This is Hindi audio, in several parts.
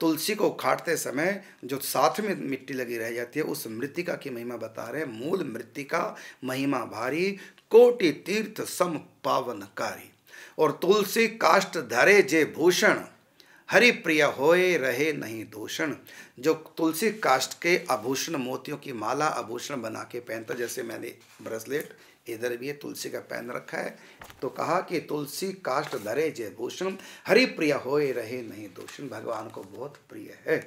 तुलसी को खाटते समय जो साथ में मिट्टी लगी रह जाती है उस मृतिका की महिमा बता रहे हैं मूल मृतिका महिमा भारी कोटि तीर्थ सम पावनकारी और तुलसी काष्ट धरे जे भूषण हरि प्रिय होए रहे नहीं दूषण जो तुलसी काष्ट के आभूषण मोतियों की माला आभूषण बना के पहनता जैसे मैंने ब्रेसलेट इधर भी तुलसी का पैन रखा है तो कहा कि तुलसी काष्ट धरे जय भूषण हरि प्रिय हो रहे नहीं दूषण भगवान को बहुत प्रिय है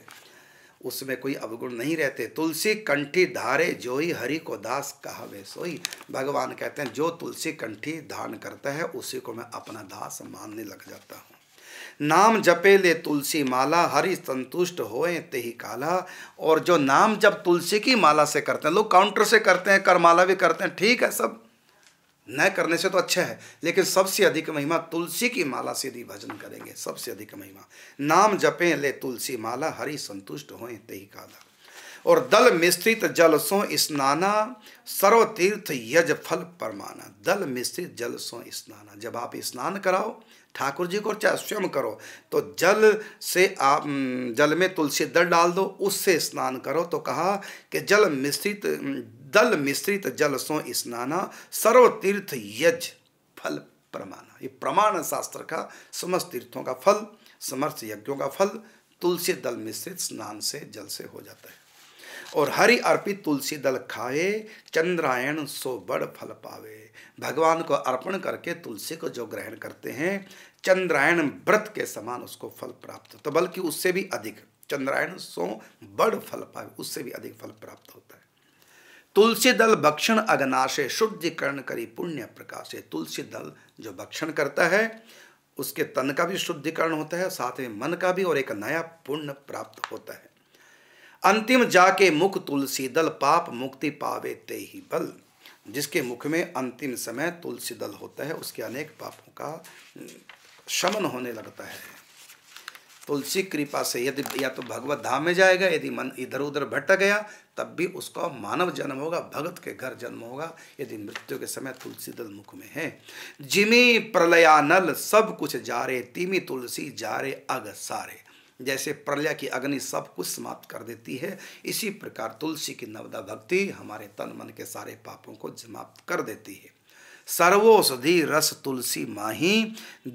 उसमें कोई अवगुण नहीं रहते तुलसी कंठी धारे जोई हरि को दास कहा वे सोई भगवान कहते हैं जो तुलसी कंठी धारण करता है उसी को मैं अपना दास मानने लग जाता हूँ नाम जपे ले तुलसी माला हरि संतुष्ट होए ते ही काला और जो नाम जब तुलसी की माला से करते हैं लोग काउंटर से करते हैं कर माला भी करते हैं ठीक है सब न करने से तो अच्छा है लेकिन सबसे अधिक महिमा तुलसी की माला से यदि भजन करेंगे सबसे अधिक महिमा नाम जपें ले तुलसी माला हरि संतुष्ट हो तही काला और दल मिश्रित जल सो स्नाना सर्वतीर्थ यज फल परमाना दल मिश्रित जल सो स्नाना जब आप स्नान कराओ ठाकुर जी को चाहे स्वयं करो तो जल से आप जल में तुलसी दल डाल दो उससे स्नान करो तो कहा कि जल मिश्रित दल मिश्रित जल सो स्नाना सर्वतीर्थ यज फल प्रमाणा ये प्रमाण शास्त्र का समस्त तीर्थों का फल समस्त यज्ञों का फल तुलसी दल मिश्रित स्नान से जल से हो जाता है और हरि अर्पित तुलसी दल खाए चंद्रायण सो बड़ फल पावे भगवान को अर्पण करके तुलसी को जो ग्रहण करते हैं चंद्रायण व्रत के समान उसको फल प्राप्त होता तो बल्कि उससे भी अधिक चंद्रायण सो बड़ फल पावे उससे भी अधिक फल प्राप्त होता है तुलसी दल भक्षण अगनाशे शुद्धिकरण करी पुण्य प्रकाश है तुलसी दल जो भक्षण करता है उसके तन का भी शुद्धिकरण होता है साथ में मन का भी और एक नया पुण्य प्राप्त होता है अंतिम जाके मुख तुलसी दल पाप मुक्ति पावे ते ही बल जिसके मुख में अंतिम समय तुलसी दल होता है उसके अनेक पापों का हम्म, शमन होने लगता है तुलसी कृपा से यदि या तो भगवत धाम में जाएगा यदि मन इधर उधर भटक गया तब भी उसका मानव जन्म होगा भगत के घर जन्म होगा यदि मृत्यु के समय तुलसी दल मुख में है जिमी प्रलयानल सब कुछ जारे तिमी तुलसी जारे अग सारे जैसे प्रलय की अग्नि सब कुछ समाप्त कर देती है इसी प्रकार तुलसी की नवदा भक्ति हमारे तन मन के सारे पापों को समाप्त कर देती है सर्वोषधि रस तुलसी माही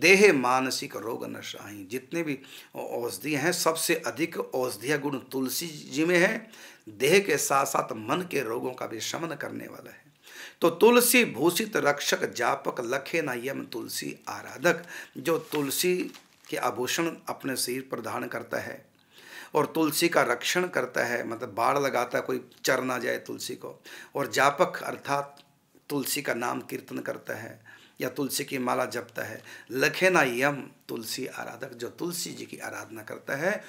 देह मानसिक रोग नशाही जितने भी औषधि हैं सबसे अधिक औषधीय गुण तुलसी जी में है देह के साथ साथ मन के रोगों का भी शमन करने वाला है तो तुलसी भूषित रक्षक जापक लखे न यम तुलसी आराधक जो तुलसी के आभूषण अपने शरीर पर धारण करता है और तुलसी का रक्षण करता है मतलब बाढ़ लगाता है कोई चर ना जाए तुलसी को और जापक अर्थात तुलसी का नाम कीर्तन करता है या तुलसी की माला जपता है लखे ना यम तुलसी आराधक जो तुलसी जी की आराधना करता है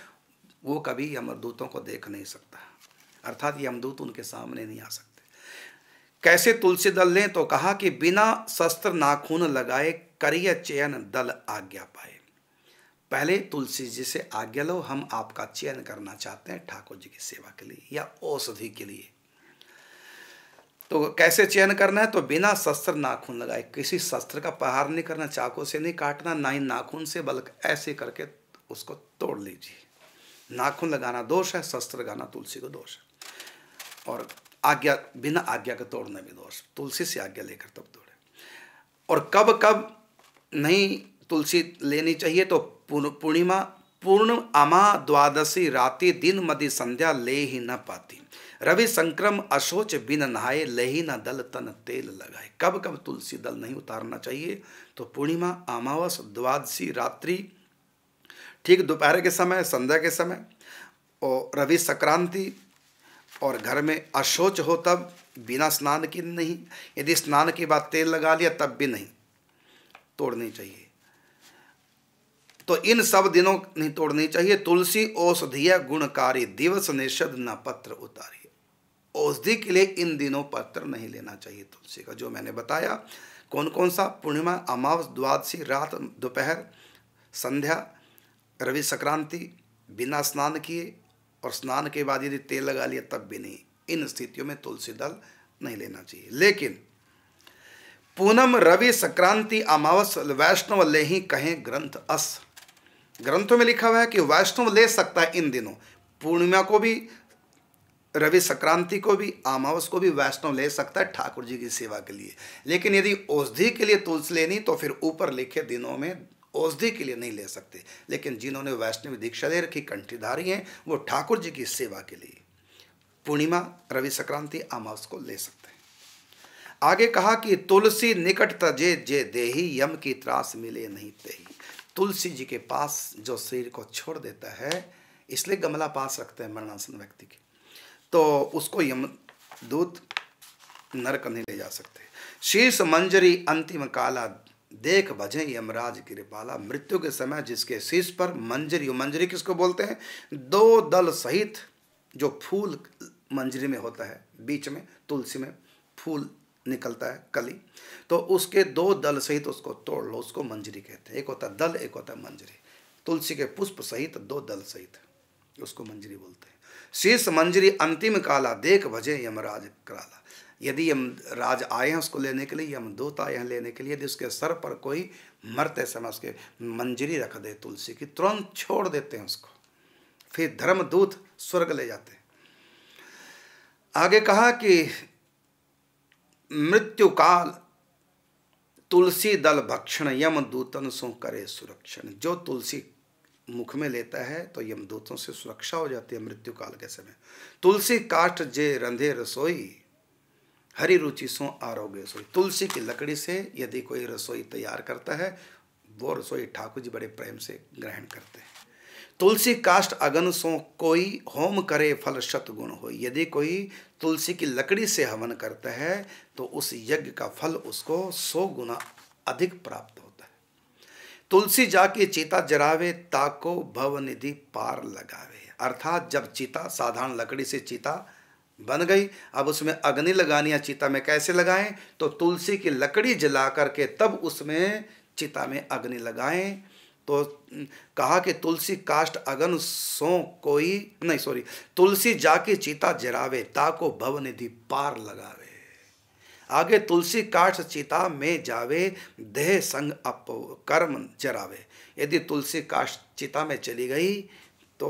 वो कभी यमदूतों को देख नहीं सकता अर्थात यमदूत उनके सामने नहीं आ सकते कैसे तुलसी दल ने तो कहा कि बिना शस्त्र नाखून लगाए करिय चयन दल आज्ञा पाए पहले तुलसी जी से आज्ञा लो हम आपका चयन करना चाहते हैं ठाकुर जी की सेवा के लिए या औषधि के लिए तो कैसे चयन करना है तो बिना शस्त्र नाखून लगाए किसी शस्त्र का प्रहार नहीं करना चाकू से नहीं काटना ना ही नाखून से बल्कि ऐसे करके उसको तोड़ लीजिए नाखून लगाना दोष है शस्त्र लगाना तुलसी को दोष है और आज्ञा बिना आज्ञा के तोड़ना भी दोष तुलसी से आज्ञा लेकर तब तोड़े और कब कब नहीं तुलसी लेनी चाहिए तो पूर्णिमा पूर्ण अमा द्वादशी राति दिन मदि संध्या ले ही न पाती रवि संक्रम अशोच बिन नहाए लही न दल तन तेल लगाए कब कब तुलसी दल नहीं उतारना चाहिए तो पूर्णिमा अमावस द्वादशी रात्रि ठीक दोपहर के समय संध्या के समय और रवि संक्रांति और घर में अशोच हो तब बिना स्नान के नहीं यदि स्नान के बाद तेल लगा लिया तब भी नहीं तोड़नी चाहिए तो इन सब दिनों नहीं तोड़नी चाहिए तुलसी औषधिया गुणकारी दिवस निषद न पत्र उतारी औषधि के लिए इन दिनों पत्र नहीं लेना चाहिए तुलसी का जो मैंने बताया कौन कौन सा पूर्णिमा अमावस द्वादशी रात दोपहर संध्या रवि संक्रांति बिना स्नान किए और स्नान के बाद यदि तेल लगा लिया तब भी नहीं इन स्थितियों में तुलसी दल नहीं लेना चाहिए लेकिन पूनम रवि संक्रांति अमावस वैष्णव ले ही कहें ग्रंथ अस ग्रंथों में लिखा हुआ है कि वैष्णव ले सकता है इन दिनों पूर्णिमा को भी रवि संक्रांति को भी आमावस को भी वैष्णव ले सकता है ठाकुर जी की सेवा के लिए लेकिन यदि औषधि के लिए तुलसी लेनी तो फिर ऊपर लिखे दिनों में औषधि के लिए नहीं ले सकते लेकिन जिन्होंने वैष्णव दीक्षा दे रखी कंठीधारी हैं वो ठाकुर जी की सेवा के लिए पूर्णिमा रवि संक्रांति आमावस को ले सकते हैं आगे कहा कि तुलसी निकट तजे जे देही यम की त्रास मिले नहीं ते तुलसी जी के पास जो शरीर को छोड़ देता है इसलिए गमला पास रखते हैं मरणासन व्यक्ति के तो उसको यमदूत नरक नहीं ले जा सकते शीर्ष मंजरी अंतिम काला देख भजे यमराज कृपाला मृत्यु के समय जिसके शीर्ष पर मंजरी मंजरी किसको बोलते हैं दो दल सहित जो फूल मंजरी में होता है बीच में तुलसी में फूल निकलता है कली तो उसके दो दल सहित उसको तोड़ लो उसको मंजरी कहते हैं एक होता दल एक होता मंजरी तुलसी के पुष्प सहित दो दल सहित उसको मंजरी बोलते हैं शेष मंजरी अंतिम काला देख भजे यमराज कराला यदि यम राज आए हैं उसको लेने के लिए यम दूत आए हैं लेने के लिए यदि उसके सर पर कोई मरते समय उसके मंजरी रख दे तुलसी की तुरंत छोड़ देते हैं उसको फिर धर्मदूत स्वर्ग ले जाते हैं आगे कहा कि मृत्यु काल तुलसी दल भक्षण यम दूतन सो करे सुरक्षण जो तुलसी मुख में लेता है तो यमदूतों से सुरक्षा हो जाती है मृत्यु काल के समय तुलसी काठ जे रंधे रसोई हरी रुचि सो आरोग्य सोई तुलसी की लकड़ी से यदि कोई रसोई तैयार करता है वो रसोई ठाकुर जी बड़े प्रेम से ग्रहण करते हैं तुलसी काष्ट अगन सो कोई होम करे फल शतगुण हो यदि कोई तुलसी की लकड़ी से हवन करता है तो उस यज्ञ का फल उसको सौ गुना अधिक प्राप्त हो तुलसी जाके चिता जरावे ताको भव निधि पार लगावे अर्थात जब चिता साधारण लकड़ी से चिता बन गई अब उसमें अग्नि लगानी या चिता में कैसे लगाएं तो तुलसी की लकड़ी जला करके तब उसमें चिता में अग्नि लगाएं तो कहा कि तुलसी काष्ट अगन सो कोई नहीं सॉरी तुलसी जाके चिता जरावे ताको भव निधि पार लगावे आगे तुलसी काठ चिता में जावे देह संग अप कर्म जरावे यदि तुलसी काठ चिता में चली गई तो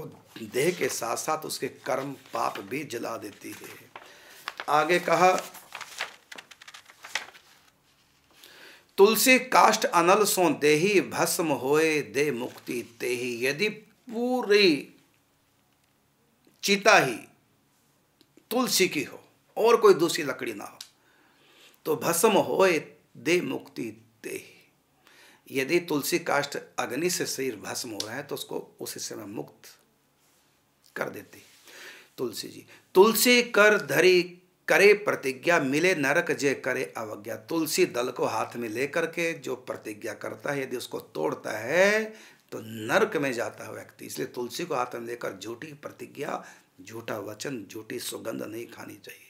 देह के साथ साथ उसके कर्म पाप भी जला देती है आगे कहा तुलसी काष्ट अनल सो देही भस्म होए दे मुक्ति तेही यदि पूरी चिता ही तुलसी की हो और कोई दूसरी लकड़ी ना हो तो भस्म होए दे मुक्ति दे यदि तुलसी काष्ट अग्नि से शरीर भस्म हो रहा है तो उसको उसी समय मुक्त कर देती तुलसी जी तुलसी कर धरी करे प्रतिज्ञा मिले नरक जय करे अवज्ञा तुलसी दल को हाथ में लेकर के जो प्रतिज्ञा करता है यदि उसको तोड़ता है तो नरक में जाता है व्यक्ति इसलिए तुलसी को हाथ में लेकर झूठी प्रतिज्ञा झूठा वचन झूठी सुगंध नहीं खानी चाहिए